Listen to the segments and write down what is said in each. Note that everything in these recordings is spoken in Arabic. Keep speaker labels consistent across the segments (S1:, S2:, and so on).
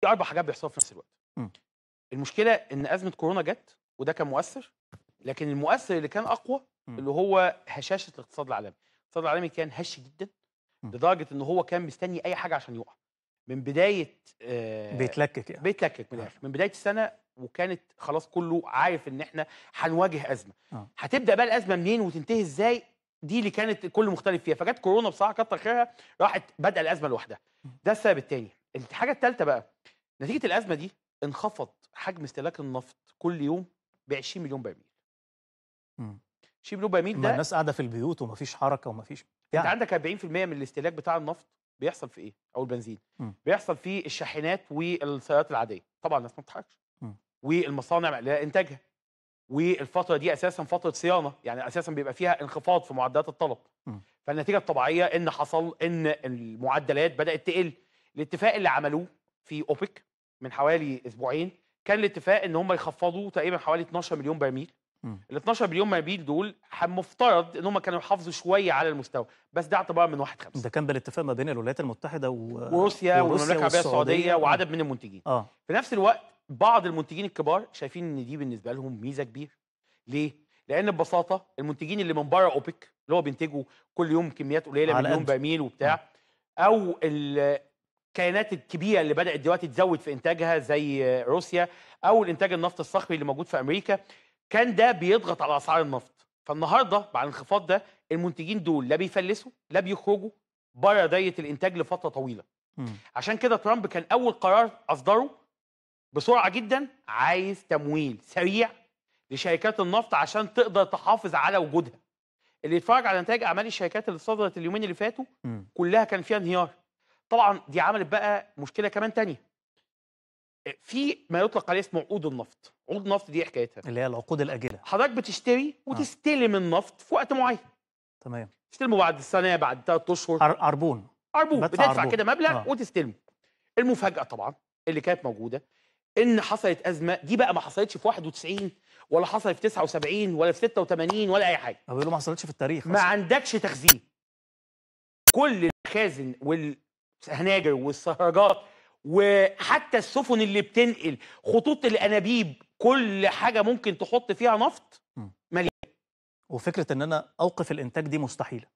S1: في اربع حاجات بيحصلوا في نفس الوقت م. إمم. المشكله ان ازمه كورونا جت وده كان مؤثر لكن المؤثر اللي كان اقوى م. إمم. اللي هو هشاشه الاقتصاد العالمي الاقتصاد العالمي كان هش جدا م. إمم. لدرجه ان هو كان مستني اي حاجه عشان يقع من بدايه آه بيتلكك يعني بيتلكك من الاخر آه. من بدايه السنه وكانت خلاص كله عارف ان احنا هنواجه ازمه آه. هتبدا بقى الازمه منين وتنتهي ازاي دي اللي كانت الكل مختلف فيها فجت كورونا بصراحه كتر خيرها راحت بدا الازمه لوحدها ده السبب الثاني الحاجه الثالثه بقى نتيجه الازمه دي انخفض حجم استهلاك النفط كل يوم ب 20 مليون برميل
S2: 20 إمم. مليون برميل ده الناس قاعده في البيوت ومفيش حركه ومفيش يعني.
S1: انت عندك 40% من الاستهلاك بتاع النفط بيحصل في ايه او البنزين م. إمم. بيحصل في الشاحنات والسيارات العاديه طبعا الناس ما بتتحركش إمم. والمصانع لا انتاجها والفتره دي اساسا فتره صيانه يعني اساسا بيبقى فيها انخفاض في معدلات الطلب م. فالنتيجه الطبيعيه ان حصل ان المعدلات بدات تقل الاتفاق اللي عملوه في اوبك من حوالي اسبوعين كان الاتفاق ان هم يخفضوا تقريبا حوالي 12 مليون برميل ال 12 مليون برميل دول مفترض ان هم كانوا يحافظوا شويه على المستوى بس ده
S2: اعتبار من 1 5 ده كان ده الاتفاق ما بين الولايات المتحده و... وروسيا والمملكه العربيه السعوديه آه. وعدد
S1: من المنتجين آه. في نفس الوقت بعض المنتجين الكبار شايفين ان دي بالنسبه لهم ميزه كبيره ليه لان ببساطه المنتجين اللي من بره اوبك اللي هو بينتجوا كل يوم كميات قليله مليون برميل وبتاع او الكيانات الكبيره اللي بدات دلوقتي تزود في انتاجها زي روسيا او الانتاج النفط الصخري اللي موجود في امريكا كان ده بيضغط على اسعار النفط فالنهارده مع الانخفاض ده المنتجين دول لا بيفلسوا لا بيخرجوا بره دايره الانتاج لفتره طويله م. عشان كده ترامب كان اول قرار اصدره بسرعه جدا عايز تمويل سريع لشركات النفط عشان تقدر تحافظ على وجودها اللي يتفرج على نتائج اعمال الشركات اللي صدرت اليومين اللي فاتوا كلها كان فيها انهيار طبعا دي عملت بقى مشكله كمان تانية آه، في ما يطلق عليه اسمه عقود النفط عقود النفط دي حكايتها
S2: اللي هي العقود الاجله
S1: حضرتك بتشتري وتستلم آه. النفط في وقت معين تمام تستلمه بعد سنه بعد ثلاث اشهر عربون عربون بتدفع كده مبلغ آه. وتستلمه المفاجاه طبعا اللي كانت موجوده ان حصلت ازمه دي بقى ما حصلتش في 91 ولا حصلت في 79 ولا في 86 ولا اي حاجه ما بيقولوا ما حصلتش في التاريخ ما أصلاً. عندكش تخزين كل المخازن وال هناجر والسهرجات وحتى
S2: السفن اللي بتنقل خطوط الانابيب كل حاجه ممكن تحط فيها نفط مليئه وفكره ان انا اوقف الانتاج دي مستحيله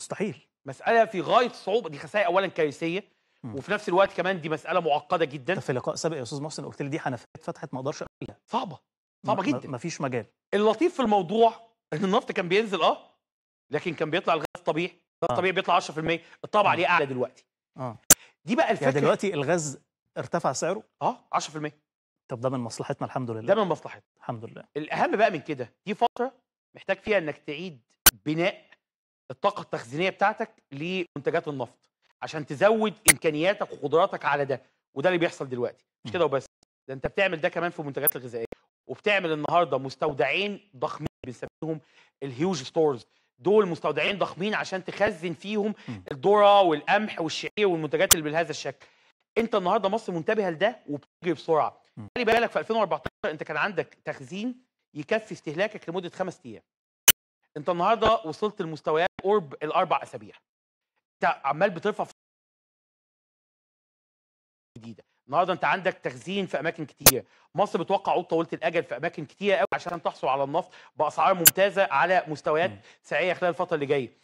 S2: مستحيل مساله
S1: في غايه الصعوبه دي خسائر اولا كارثيه وفي نفس الوقت كمان دي مساله معقده
S2: جدا في لقاء سابق يا استاذ محسن قلت لي دي حنفيات فتحت ما اقدرش اقولها صعبه صعبه جدا مفيش مجال
S1: اللطيف في الموضوع ان النفط كان بينزل اه لكن كان بيطلع الغاز الطبيعي آه. الطبيعي بيطلع 10% الطبع ليه اعلى دلوقتي
S2: اه دي بقى يعني الفكره يعني دلوقتي الغاز ارتفع سعره اه 10% طب ده من مصلحتنا الحمد لله ده من مصلحتنا الحمد لله الاهم
S1: بقى من كده دي فتره محتاج فيها انك تعيد بناء الطاقه التخزينيه بتاعتك لمنتجات النفط عشان تزود امكانياتك وقدراتك على ده وده اللي بيحصل دلوقتي مش كده وبس ده انت بتعمل ده كمان في المنتجات الغذائيه وبتعمل النهارده مستودعين ضخمين بنسميهم الهيوج ستورز دول مستودعين ضخمين عشان تخزن فيهم الذره والقمح والشعير والمنتجات اللي بهذا الشكل انت النهارده مصر منتبهه لده وبتجري بسرعه خلي بالك في 2014 انت كان عندك تخزين يكفي استهلاكك لمده خمس ايام انت النهارده وصلت لمستويات قرب الاربع اسابيع انت عمال بترفع جديده النهارده انت عندك تخزين في اماكن كتير مصر بتوقع عود طويله الاجل في اماكن كتير قوي عشان تحصل على النفط باسعار ممتازه على مستويات سعيه خلال الفتره اللي جايه